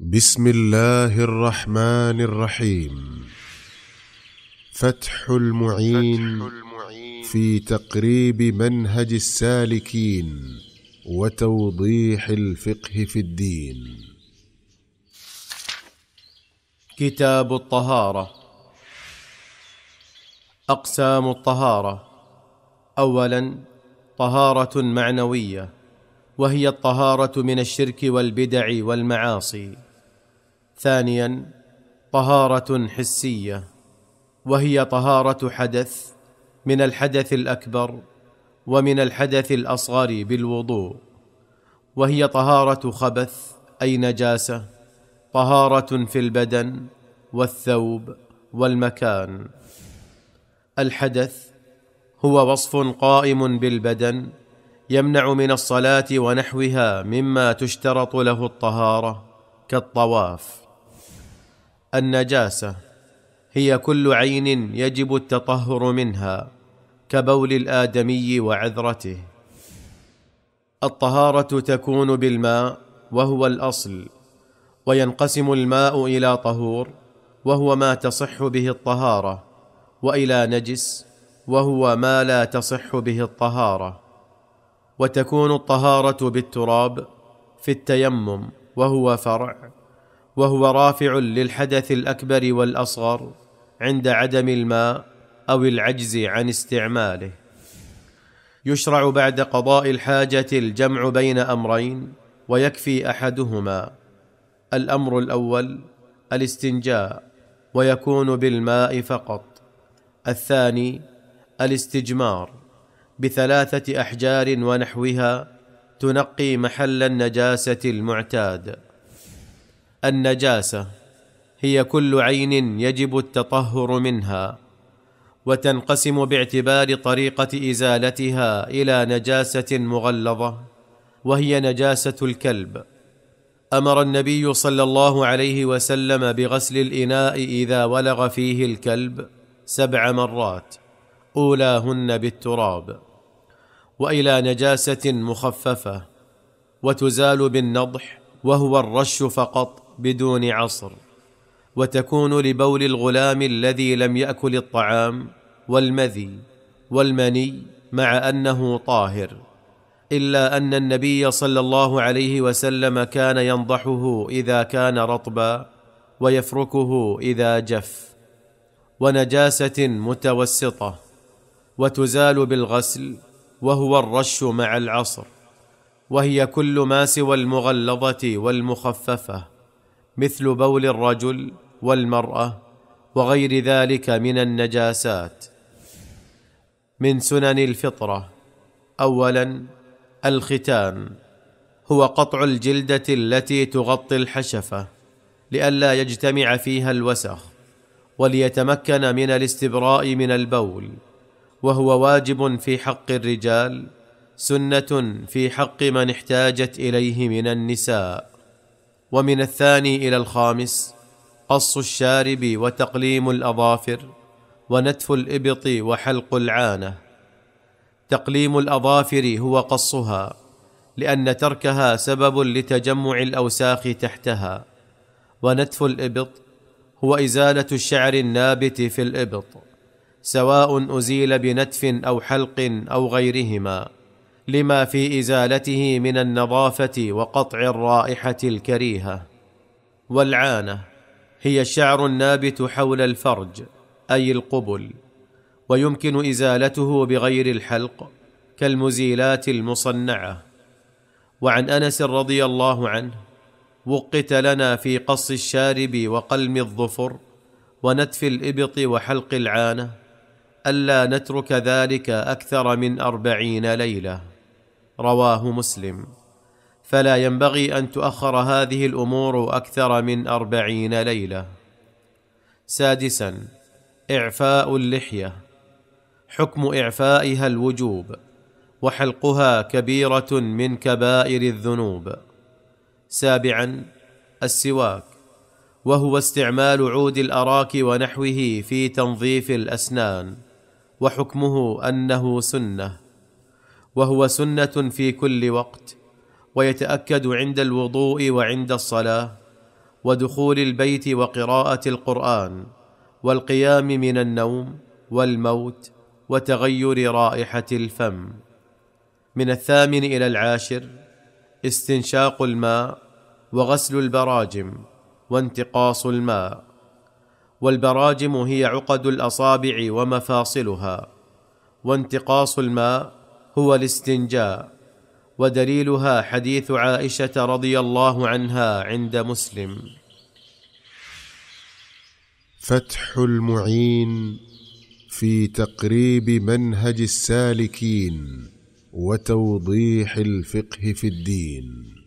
بسم الله الرحمن الرحيم فتح المعين, في تقريب منهج السالكين وتوضيح الفقه في الدين كتاب الطهاره اقسام الطهاره اولا طهاره معنويه وهي الطهاره من الشرك والبدع والمعاصي ثانيا طهاره حسيه وهي طهاره حدث من الحدث الاكبر ومن الحدث الاصغر بالوضوء وهي طهاره خبث اي نجاسه طهاره في البدن والثوب والمكان الحدث هو وصف قائم بالبدن يمنع من الصلاه ونحوها مما تشترط له الطهاره كالطواف النجاسه هي كل عين يجب التطهر منها كبول الادمي وعذرته الطهاره تكون بالماء وهو الاصل وينقسم الماء الى طهور وهو ما تصح به الطهاره والى نجس وهو ما لا تصح به الطهاره وتكون الطهاره بالتراب في التيمم وهو فرع وهو رافع للحدث الاكبر والاصغر عند عدم الماء او العجز عن استعماله يشرع بعد قضاء الحاجه الجمع بين امرين ويكفي احدهما الامر الاول الاستنجاء ويكون بالماء فقط الثاني الاستجمار بثلاثه احجار ونحوها تنقي محل النجاسه المعتاد النجاسه هي كل عين يجب التطهر منها وتنقسم باعتبار طريقه ازالتها الى نجاسه مغلظه وهي نجاسه الكلب امر النبي صلى الله عليه وسلم بغسل الاناء اذا ولغ فيه الكلب سبع مرات اولاهن بالتراب والى نجاسه مخففه وتزال بالنضح وهو الرش فقط بدون عصر وتكون لبول الغلام الذي لم ياكل الطعام والمذي والمني مع انه طاهر الا ان النبي صلى الله عليه وسلم كان ينضحه اذا كان رطبا ويفركه اذا جف ونجاسه متوسطه وتزال بالغسل وهو الرش مع العصر وهي كل ما سوى المغلظه والمخففه مثل بول الرجل والمراه وغير ذلك من النجاسات من سنن الفطره اولا الختان هو قطع الجلده التي تغطي الحشفه لئلا يجتمع فيها الوسخ وليتمكن من الاستبراء من البول وهو واجب في حق الرجال سنه في حق من احتاجت اليه من النساء ومن الثاني الى الخامس قص الشارب وتقليم الاظافر ونتف الابط وحلق العانه تقليم الاظافر هو قصها لان تركها سبب لتجمع الاوساخ تحتها ونتف الابط هو ازاله الشعر النابت في الابط سواء ازيل بنتف او حلق او غيرهما لما في ازالته من النظافه وقطع الرائحه الكريهه والعانه هي الشعر النابت حول الفرج اي القبل ويمكن ازالته بغير الحلق كالمزيلات المصنعه وعن انس رضي الله عنه وقت لنا في قص الشارب وقلم الظفر ونتف الابط وحلق العانه الا نترك ذلك اكثر من اربعين ليله رواه مسلم فلا ينبغي ان تؤخر هذه الامور اكثر من اربعين ليله سادسا اعفاء اللحيه حكم اعفائها الوجوب وحلقها كبيره من كبائر الذنوب سابعا السواك وهو استعمال عود الاراك ونحوه في تنظيف الاسنان وحكمه انه سنه وهو سنه في كل وقت ويتاكد عند الوضوء وعند الصلاه ودخول البيت وقراءه القران والقيام من النوم والموت وتغير رائحه الفم من الثامن الى العاشر استنشاق الماء وغسل البراجم وانتقاص الماء والبراجم هي عقد الاصابع ومفاصلها وانتقاص الماء هو الاستنجاء ودليلها حديث عائشه رضي الله عنها عند مسلم فتح المعين في تقريب منهج السالكين وتوضيح الفقه في الدين